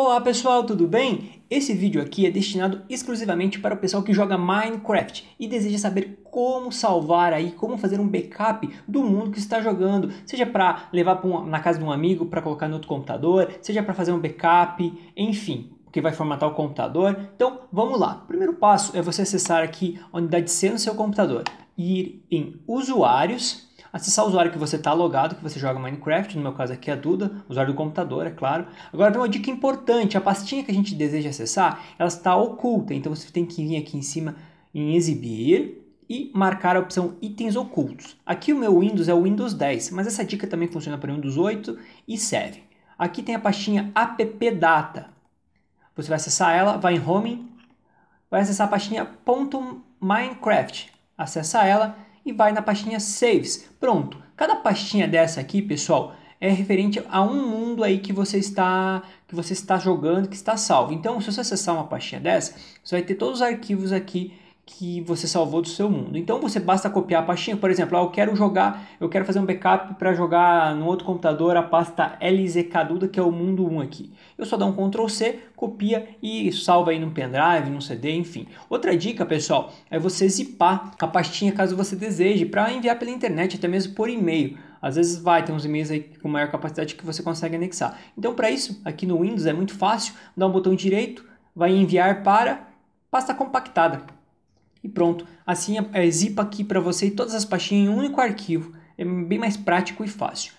Olá pessoal, tudo bem? Esse vídeo aqui é destinado exclusivamente para o pessoal que joga Minecraft e deseja saber como salvar aí, como fazer um backup do mundo que está jogando, seja para levar um, na casa de um amigo para colocar no outro computador, seja para fazer um backup, enfim, porque vai formatar o computador. Então, vamos lá. O primeiro passo é você acessar aqui a unidade C no seu computador, ir em usuários, acessar o usuário que você está logado, que você joga Minecraft, no meu caso aqui é a Duda, usuário do computador, é claro. Agora vem uma dica importante, a pastinha que a gente deseja acessar, ela está oculta, então você tem que vir aqui em cima em exibir e marcar a opção itens ocultos. Aqui o meu Windows é o Windows 10, mas essa dica também funciona para o Windows 8 e serve. Aqui tem a pastinha appdata. Você vai acessar ela, vai em home, vai acessar a pastinha .minecraft, acessa ela e vai na pastinha Saves. Pronto. Cada pastinha dessa aqui, pessoal, é referente a um mundo aí que você está que você está jogando, que está salvo. Então, se você acessar uma pastinha dessa, você vai ter todos os arquivos aqui que você salvou do seu mundo. Então você basta copiar a pastinha, por exemplo, ah, eu quero jogar, eu quero fazer um backup para jogar no outro computador a pasta LZKDuda, que é o mundo 1 aqui. Eu só dou um Ctrl C, copia e salva aí num pendrive, num CD, enfim. Outra dica, pessoal, é você zipar a pastinha caso você deseje para enviar pela internet, até mesmo por e-mail. Às vezes vai, tem uns e-mails aí com maior capacidade que você consegue anexar. Então, para isso, aqui no Windows é muito fácil, dá um botão direito, vai enviar para pasta compactada. E pronto, assim é zipa aqui para você e todas as pastinhas em um único arquivo. É bem mais prático e fácil.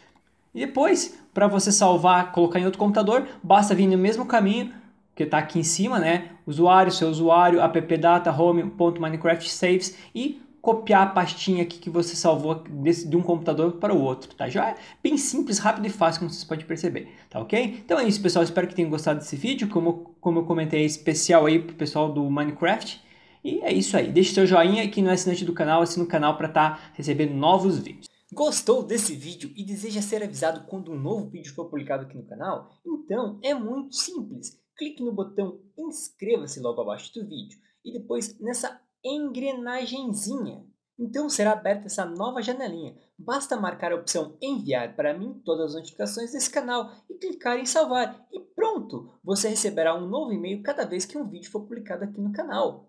E depois, para você salvar, colocar em outro computador, basta vir no mesmo caminho que está aqui em cima, né? Usuário, seu usuário, appdata, home.minecraft saves e copiar a pastinha aqui que você salvou desse, de um computador para o outro, tá? Já é bem simples, rápido e fácil, como vocês podem perceber, tá ok? Então é isso, pessoal. Espero que tenham gostado desse vídeo. Como, como eu comentei, é especial aí para o pessoal do Minecraft. E é isso aí. Deixe seu joinha aqui no assinante do canal, assina o canal para estar tá recebendo novos vídeos. Gostou desse vídeo e deseja ser avisado quando um novo vídeo for publicado aqui no canal? Então é muito simples. Clique no botão inscreva-se logo abaixo do vídeo e depois nessa engrenagenzinha. Então será aberta essa nova janelinha. Basta marcar a opção enviar para mim todas as notificações desse canal e clicar em salvar. E pronto! Você receberá um novo e-mail cada vez que um vídeo for publicado aqui no canal.